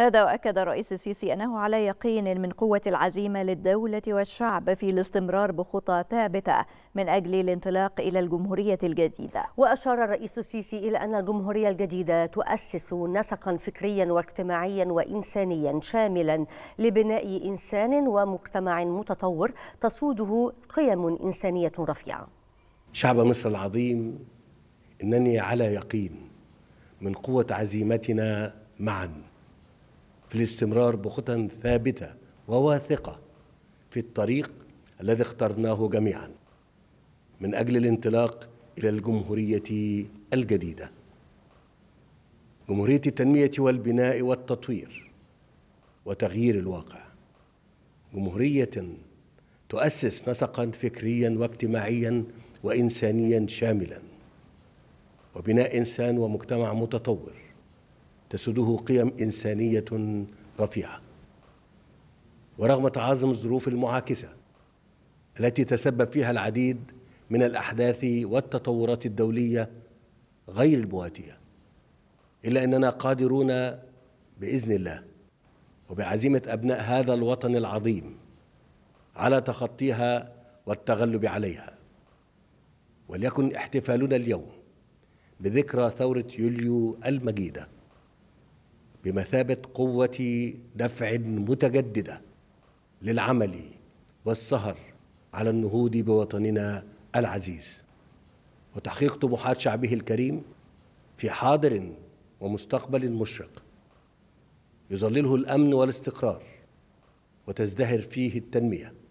هذا وأكد الرئيس السيسي أنه على يقين من قوة العزيمة للدولة والشعب في الاستمرار بخطى ثابتة من أجل الانطلاق إلى الجمهورية الجديدة وأشار الرئيس السيسي إلى أن الجمهورية الجديدة تؤسس نسقا فكريا واجتماعيا وإنسانيا شاملا لبناء إنسان ومجتمع متطور تسوده قيم إنسانية رفيعة شعب مصر العظيم إنني على يقين من قوة عزيمتنا معاً في الاستمرار بخطى ثابته وواثقه في الطريق الذي اخترناه جميعا من اجل الانطلاق الى الجمهوريه الجديده جمهوريه التنميه والبناء والتطوير وتغيير الواقع جمهوريه تؤسس نسقا فكريا واجتماعيا وانسانيا شاملا وبناء انسان ومجتمع متطور تسوده قيم إنسانية رفيعة ورغم تعاظم الظروف المعاكسة التي تسبب فيها العديد من الأحداث والتطورات الدولية غير المواتية إلا أننا قادرون بإذن الله وبعزيمة أبناء هذا الوطن العظيم على تخطيها والتغلب عليها وليكن احتفالنا اليوم بذكرى ثورة يوليو المجيده بمثابة قوة دفع متجددة للعمل والسهر على النهوض بوطننا العزيز وتحقيق طموحات شعبه الكريم في حاضر ومستقبل مشرق يظلله الأمن والاستقرار وتزدهر فيه التنميه